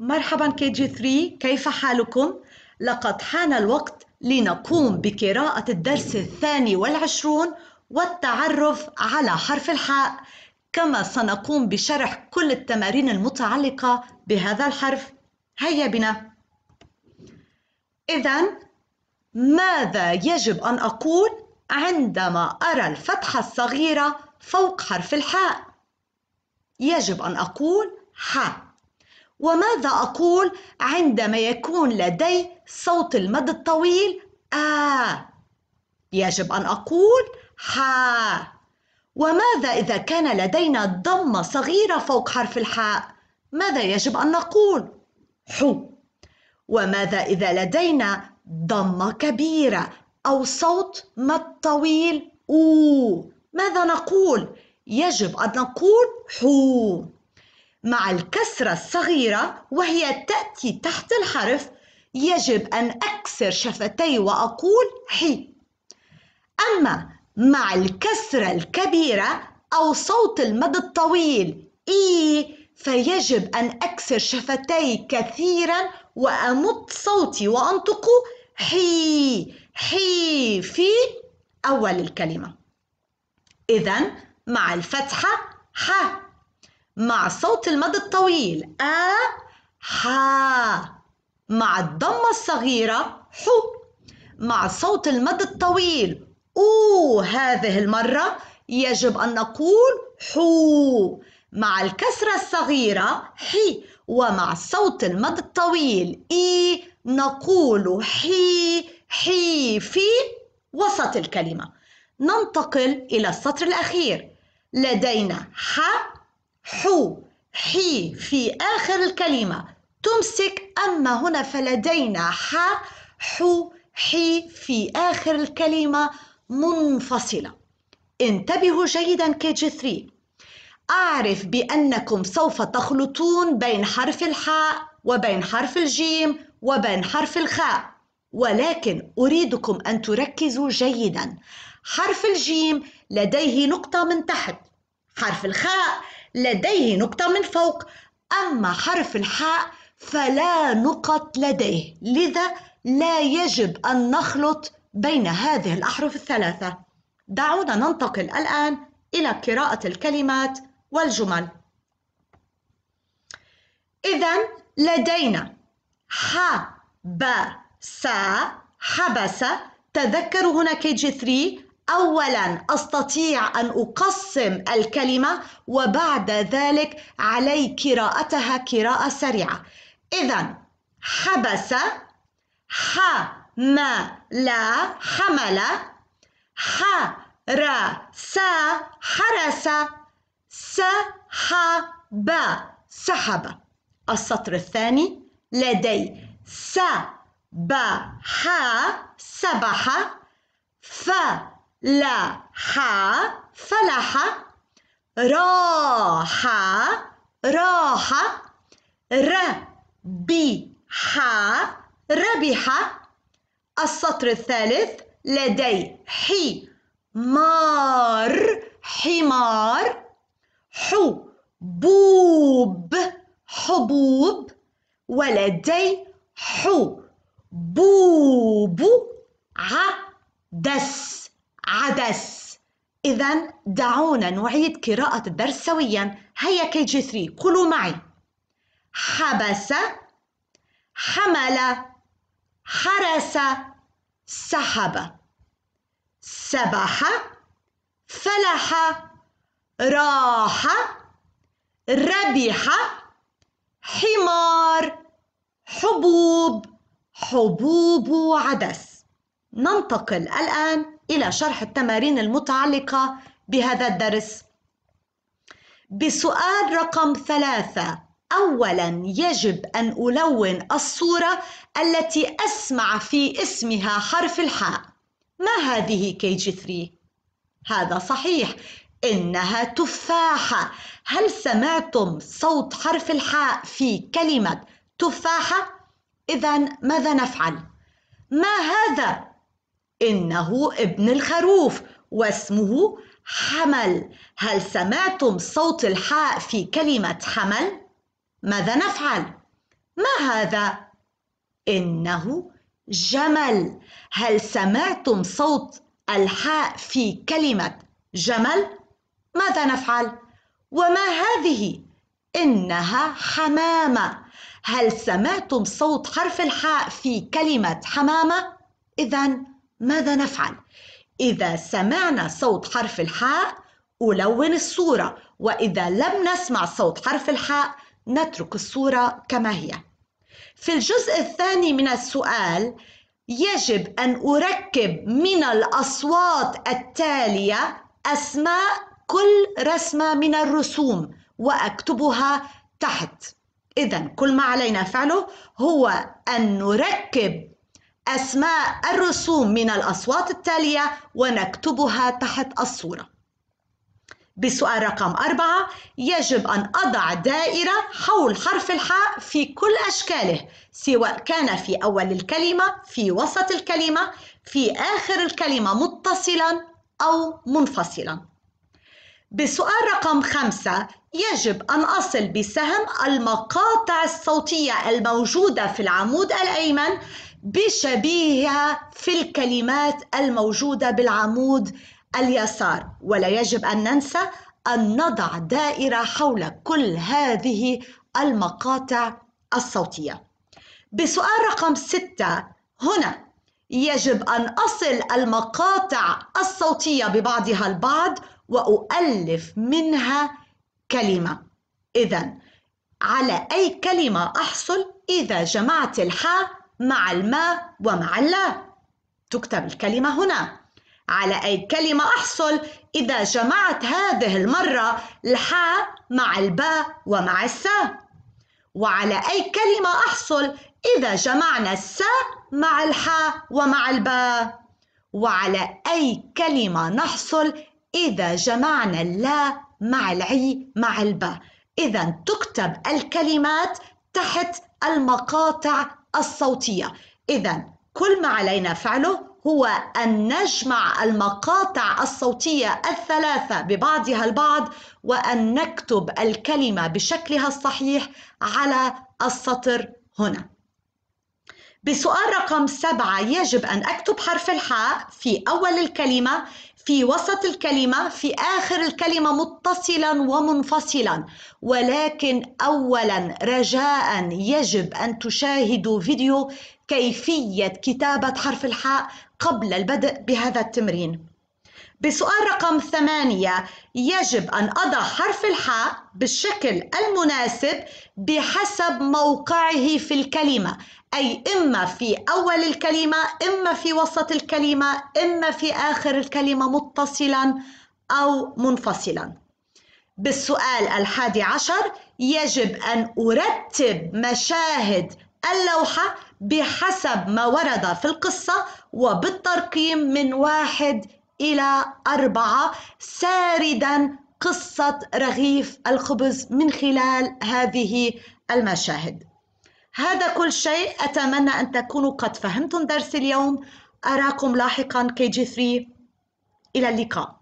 مرحبا كي جي 3 كيف حالكم؟ لقد حان الوقت لنقوم بقراءة الدرس الثاني والعشرون والتعرف على حرف الحاء كما سنقوم بشرح كل التمارين المتعلقة بهذا الحرف هيا بنا إذا ماذا يجب أن أقول عندما أرى الفتحة الصغيرة فوق حرف الحاء؟ يجب أن أقول حاء وماذا أقول عندما يكون لدي صوت المد الطويل آ آه. يجب أن أقول حا وماذا إذا كان لدينا ضمة صغيرة فوق حرف الحاء ماذا يجب أن نقول حو وماذا إذا لدينا ضمة كبيرة أو صوت مد طويل أو ماذا نقول يجب أن نقول حو مع الكسرة الصغيرة وهي تأتي تحت الحرف يجب أن أكسر شفتي وأقول حي أما مع الكسرة الكبيرة أو صوت المد الطويل إي فيجب أن أكسر شفتي كثيرا وأمد صوتي وأنطق حي حي في أول الكلمة إذا مع الفتحة ح مع صوت المد الطويل أ ح مع الضمة الصغيرة حو مع صوت المد الطويل أو هذه المرة يجب أن نقول حو مع الكسرة الصغيرة حي ومع صوت المد الطويل إي نقول حي حي في وسط الكلمة ننتقل إلى السطر الأخير لدينا ح حو حي في آخر الكلمة تمسك أما هنا فلدينا ح حو حي في آخر الكلمة منفصلة انتبهوا جيدا كيجي 3 أعرف بأنكم سوف تخلطون بين حرف الحاء وبين حرف الجيم وبين حرف الخاء ولكن أريدكم أن تركزوا جيدا حرف الجيم لديه نقطة من تحت حرف الخاء لديه نقطة من فوق أما حرف الحاء فلا نقط لديه لذا لا يجب أن نخلط بين هذه الأحرف الثلاثة دعونا ننتقل الآن إلى قراءة الكلمات والجمل إذا لدينا ح ب س حبس تذكروا هنا كي جي 3 اولا استطيع ان اقسم الكلمه وبعد ذلك علي قراءتها قراءه سريعه اذا حبس حمل حمل حرس حرس سحب سحب السطر الثاني لدي سبح سبح ف لا فلح راح راح ربح ربح السطر الثالث لدي حمار حمار حبوب حبوب ولدي حبوب عدس عدس إذا دعونا نعيد قراءة الدرس سويا هيا كي جي 3 قولوا معي حبس حمل حرس سحب سبح فلح راح ربح حمار حبوب حبوب عدس ننتقل الآن إلى شرح التمارين المتعلقة بهذا الدرس بسؤال رقم ثلاثة أولا يجب أن ألون الصورة التي أسمع في اسمها حرف الحاء ما هذه كي جي ثري؟ هذا صحيح إنها تفاحة هل سمعتم صوت حرف الحاء في كلمة تفاحة؟ إذا ماذا نفعل؟ ما هذا إنه ابن الخروف واسمه حمل هل سمعتم صوت الحاء في كلمة حمل؟ ماذا نفعل؟ ما هذا؟ إنه جمل هل سمعتم صوت الحاء في كلمة جمل؟ ماذا نفعل؟ وما هذه؟ إنها حمامة هل سمعتم صوت حرف الحاء في كلمة حمامة؟ إذا ماذا نفعل؟ إذا سمعنا صوت حرف الحاء ألون الصورة وإذا لم نسمع صوت حرف الحاء نترك الصورة كما هي في الجزء الثاني من السؤال يجب أن أركب من الأصوات التالية أسماء كل رسمة من الرسوم وأكتبها تحت إذا كل ما علينا فعله هو أن نركب أسماء الرسوم من الأصوات التالية ونكتبها تحت الصورة بسؤال رقم أربعة يجب أن أضع دائرة حول حرف الحاء في كل أشكاله سواء كان في أول الكلمة في وسط الكلمة في آخر الكلمة متصلا أو منفصلا بسؤال رقم خمسة يجب أن أصل بسهم المقاطع الصوتية الموجودة في العمود الأيمن بشبيهها في الكلمات الموجودة بالعمود اليسار ولا يجب أن ننسى أن نضع دائرة حول كل هذه المقاطع الصوتية بسؤال رقم ستة هنا يجب أن أصل المقاطع الصوتية ببعضها البعض وأؤلف منها كلمة إذا على أي كلمة أحصل إذا جمعت الحاء مع الماء ومع اللا تكتب الكلمة هنا على أي كلمة أحصل إذا جمعت هذه المرة الحاء مع الباء ومع الساء وعلى أي كلمة أحصل إذا جمعنا الساء مع الحاء ومع الباء وعلى أي كلمة نحصل إذا جمعنا اللا مع العي مع الباء إذا تكتب الكلمات تحت المقاطع الصوتية إذا كل ما علينا فعله هو أن نجمع المقاطع الصوتية الثلاثة ببعضها البعض وأن نكتب الكلمة بشكلها الصحيح على السطر هنا بسؤال رقم سبعة يجب أن أكتب حرف الحاء في أول الكلمة في وسط الكلمة في آخر الكلمة متصلا ومنفصلا ولكن أولا رجاء يجب أن تشاهدوا فيديو كيفية كتابة حرف الحاء قبل البدء بهذا التمرين بسؤال رقم ثمانية يجب أن أضع حرف الحاء بالشكل المناسب بحسب موقعه في الكلمة أي إما في أول الكلمة إما في وسط الكلمة إما في آخر الكلمة متصلا أو منفصلا بالسؤال الحادي عشر يجب أن أرتب مشاهد اللوحة بحسب ما ورد في القصة وبالترقيم من واحد إلى أربعة ساردا قصة رغيف الخبز من خلال هذه المشاهد هذا كل شيء أتمنى أن تكونوا قد فهمتم درس اليوم أراكم لاحقا كي جي 3 إلى اللقاء